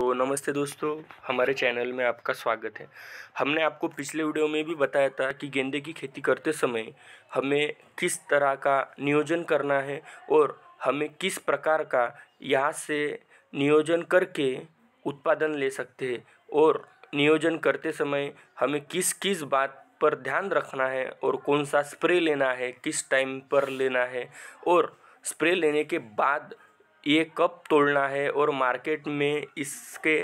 तो नमस्ते दोस्तों हमारे चैनल में आपका स्वागत है हमने आपको पिछले वीडियो में भी बताया था कि गेंदे की खेती करते समय हमें किस तरह का नियोजन करना है और हमें किस प्रकार का यहाँ से नियोजन करके उत्पादन ले सकते हैं और नियोजन करते समय हमें किस किस बात पर ध्यान रखना है और कौन सा स्प्रे लेना है किस टाइम पर लेना है और स्प्रे लेने के बाद ये कब तोड़ना है और मार्केट में इसके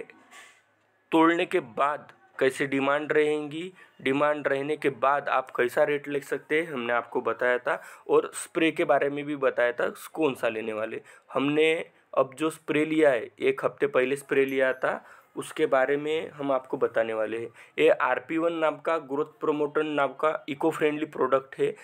तोड़ने के बाद कैसे डिमांड रहेंगी डिमांड रहने के बाद आप कैसा रेट ले सकते हैं हमने आपको बताया था और स्प्रे के बारे में भी बताया था कौन सा लेने वाले हमने अब जो स्प्रे लिया है एक हफ्ते पहले स्प्रे लिया था उसके बारे में हम आपको बताने वाले हैं ये आर पी वन नाम का ग्रोथ प्रोमोटर नाम का इको फ्रेंडली प्रोडक्ट है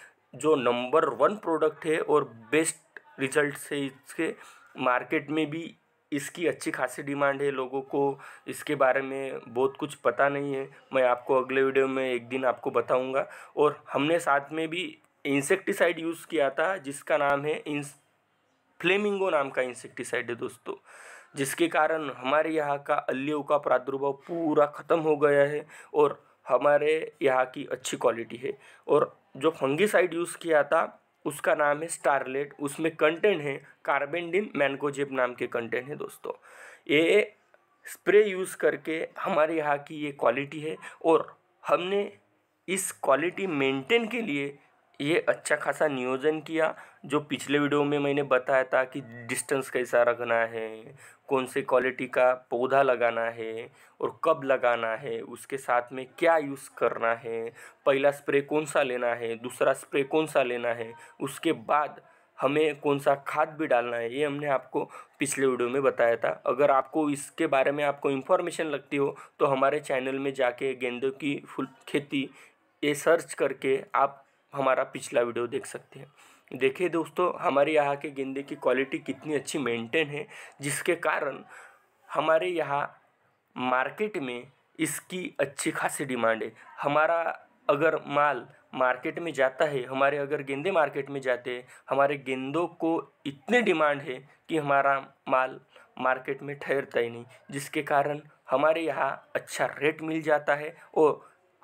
जो नंबर वन प्रोडक्ट है और बेस्ट रिजल्ट से इसके मार्केट में भी इसकी अच्छी खासी डिमांड है लोगों को इसके बारे में बहुत कुछ पता नहीं है मैं आपको अगले वीडियो में एक दिन आपको बताऊंगा और हमने साथ में भी इंसेक्टिसाइड यूज़ किया था जिसका नाम है इंस फ्लेमिंगो नाम का इंसेक्टिसाइड है दोस्तों जिसके कारण हमारे यहाँ का अल्लियों का प्रादुर्भाव पूरा ख़त्म हो गया है और हमारे यहाँ की अच्छी क्वालिटी है और जो फंगीसाइड यूज़ किया था उसका नाम है स्टारलेट उसमें कंटेंट है कार्बेंडिन मैनकोजेब नाम के कंटेंट है दोस्तों ये स्प्रे यूज़ करके हमारे यहाँ की ये क्वालिटी है और हमने इस क्वालिटी मेंटेन के लिए ये अच्छा खासा नियोजन किया जो पिछले वीडियो में मैंने बताया था कि डिस्टेंस कैसा रखना है कौन से क्वालिटी का पौधा लगाना है और कब लगाना है उसके साथ में क्या यूज़ करना है पहला स्प्रे कौन सा लेना है दूसरा स्प्रे कौन सा लेना है उसके बाद हमें कौन सा खाद भी डालना है ये हमने आपको पिछले वीडियो में बताया था अगर आपको इसके बारे में आपको इन्फॉर्मेशन लगती हो तो हमारे चैनल में जाके गेंदों की फुल खेती ये सर्च करके आप हमारा पिछला वीडियो देख सकते हैं देखिए दोस्तों हमारे यहाँ के गेंदे की क्वालिटी कितनी अच्छी मेंटेन है जिसके कारण हमारे यहाँ मार्केट में इसकी अच्छी खासी डिमांड है हमारा अगर माल मार्केट में जाता है हमारे अगर गेंदे मार्केट में जाते हैं हमारे गेंदों को इतनी डिमांड है कि हमारा माल मार्केट में ठहरता ही नहीं जिसके कारण हमारे यहाँ अच्छा रेट मिल जाता है और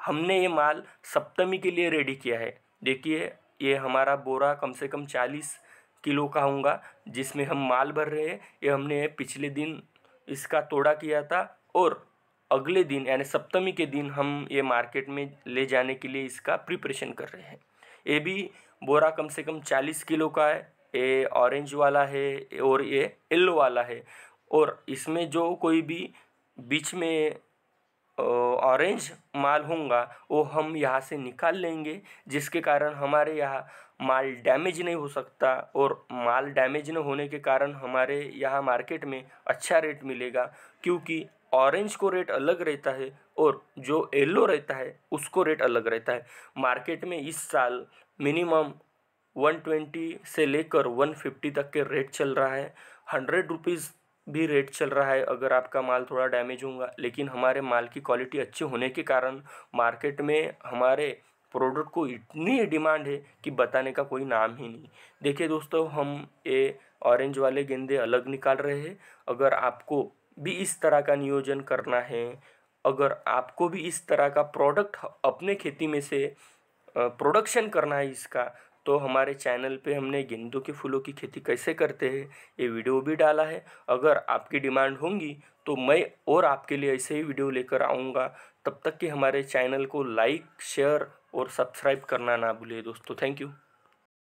हमने ये माल सप्तमी के लिए रेडी किया है देखिए ये हमारा बोरा कम से कम चालीस किलो का होगा जिसमें हम माल भर रहे हैं ये हमने पिछले दिन इसका तोड़ा किया था और अगले दिन यानी सप्तमी के दिन हम ये मार्केट में ले जाने के लिए इसका प्रिपरेशन कर रहे हैं ये भी बोरा कम से कम चालीस किलो का है ये ऑरेंज वाला है और ये येल्लो वाला है और इसमें जो कोई भी बीच में ऑरेंज माल होगा वो हम यहाँ से निकाल लेंगे जिसके कारण हमारे यहाँ माल डैमेज नहीं हो सकता और माल डैमेज न होने के कारण हमारे यहाँ मार्केट में अच्छा रेट मिलेगा क्योंकि ऑरेंज को रेट अलग रहता है और जो येलो रहता है उसको रेट अलग रहता है मार्केट में इस साल मिनिमम 120 से लेकर 150 तक के रेट चल रहा है हंड्रेड रुपीज़ भी रेट चल रहा है अगर आपका माल थोड़ा डैमेज होगा लेकिन हमारे माल की क्वालिटी अच्छी होने के कारण मार्केट में हमारे प्रोडक्ट को इतनी डिमांड है कि बताने का कोई नाम ही नहीं देखिए दोस्तों हम ये ऑरेंज वाले गेंदे अलग निकाल रहे हैं अगर आपको भी इस तरह का नियोजन करना है अगर आपको भी इस तरह का प्रोडक्ट अपने खेती में से प्रोडक्शन करना है इसका तो हमारे चैनल पे हमने गेंदों के फूलों की खेती कैसे करते हैं ये वीडियो भी डाला है अगर आपकी डिमांड होंगी तो मैं और आपके लिए ऐसे ही वीडियो लेकर आऊँगा तब तक कि हमारे चैनल को लाइक शेयर और सब्सक्राइब करना ना भूलिए दोस्तों थैंक यू